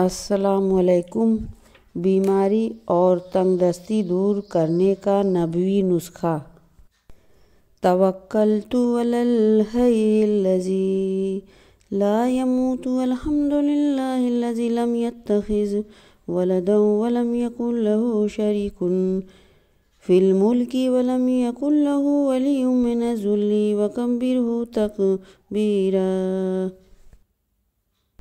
असलकुम बीमारी और तंगदस्ती دور کرنے کا نبوی نسخہ توکلت तो اللذی لا يموت والحمد لله الذي لم يتخذ ولدا ولم يكن له شريك في الملك ولم يكن له ولي من الذل وكبره تكبيرا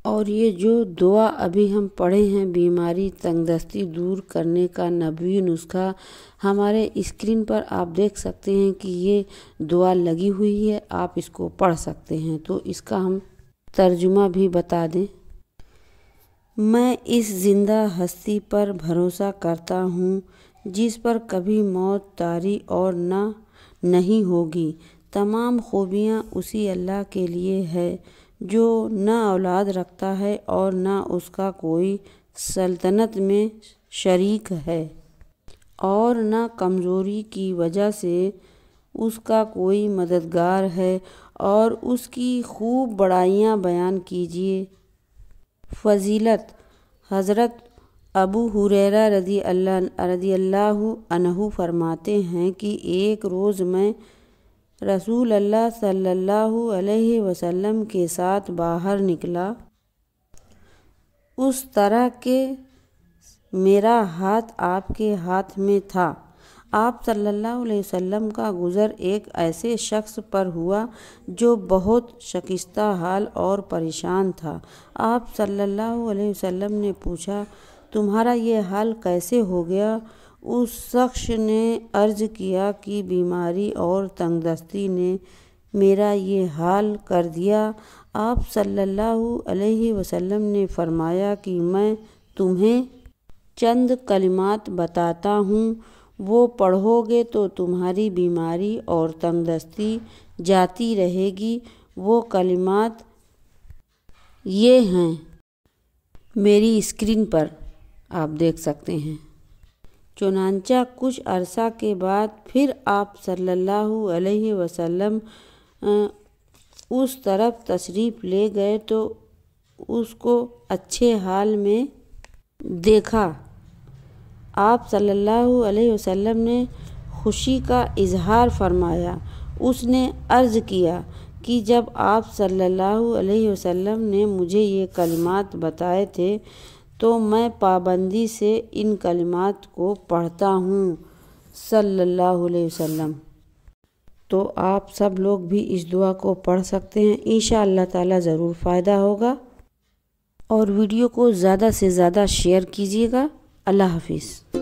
और ये जो दुआ अभी हम पढ़े हैं बीमारी तंगदस्ती दूर करने का नबी नुस्खा हमारे स्क्रीन पर आप देख सकते हैं कि ये दुआ लगी हुई है आप इसको पढ़ सकते हैं तो इसका हम तर्जुमा भी बता दें मैं इस जिंदा हस्ती पर भरोसा करता हूँ जिस पर कभी मौत तारी और ना नहीं होगी तमाम खूबियाँ उसी अल्लाह के लिए है जो न औलाद रखता है और न उसका कोई सल्तनत में शरीक है और न कमज़ोरी की वजह से उसका कोई मददगार है और उसकी खूब बड़ाइयाँ बयान कीजिए फजीलत हज़रत अबू हुररा रदी अल्लाह रदी अल्लाह अनहू फरमाते हैं कि एक रोज़ मैं रसूल अल्लाह सल्लल्लाहु अलैहि वसल्लम के साथ बाहर निकला उस तरह के मेरा हाथ आपके हाथ में था आप सल्लल्लाहु अलैहि वसल्लम का गुज़र एक ऐसे शख्स पर हुआ जो बहुत शकिस्ता हाल और परेशान था आप सल्लल्लाहु अलैहि वसल्लम ने पूछा तुम्हारा ये हाल कैसे हो गया उस शख्स ने अर्ज़ किया कि बीमारी और तंगदस्ती ने मेरा ये हाल कर दिया आप सल्लल्लाहु अलैहि वसल्लम ने फरमाया कि मैं तुम्हें चंद कलिमात बताता हूँ वो पढ़ोगे तो तुम्हारी बीमारी और तंगदस्ती जाती रहेगी वो कलिमात ये हैं मेरी स्क्रीन पर आप देख सकते हैं चुनाचा कुछ अरसा के बाद फिर आप सल्लल्लाहु अलैहि वसल्लम उस तरफ तशरीफ़ ले गए तो उसको अच्छे हाल में देखा आप सल्लल्लाहु अलैहि वसल्लम ने खुशी का इजहार फरमाया उसने अर्ज़ किया कि जब आप सल्लल्लाहु अलैहि वसल्लम ने मुझे ये कलमात बताए थे तो मैं पाबंदी से इन कलिमात को पढ़ता हूँ सल्लल्लाहु अलैहि वसल्लम तो आप सब लोग भी इस दुआ को पढ़ सकते हैं इन ताला ज़रूर फ़ायदा होगा और वीडियो को ज़्यादा से ज़्यादा शेयर कीजिएगा अल्लाह हाफिज़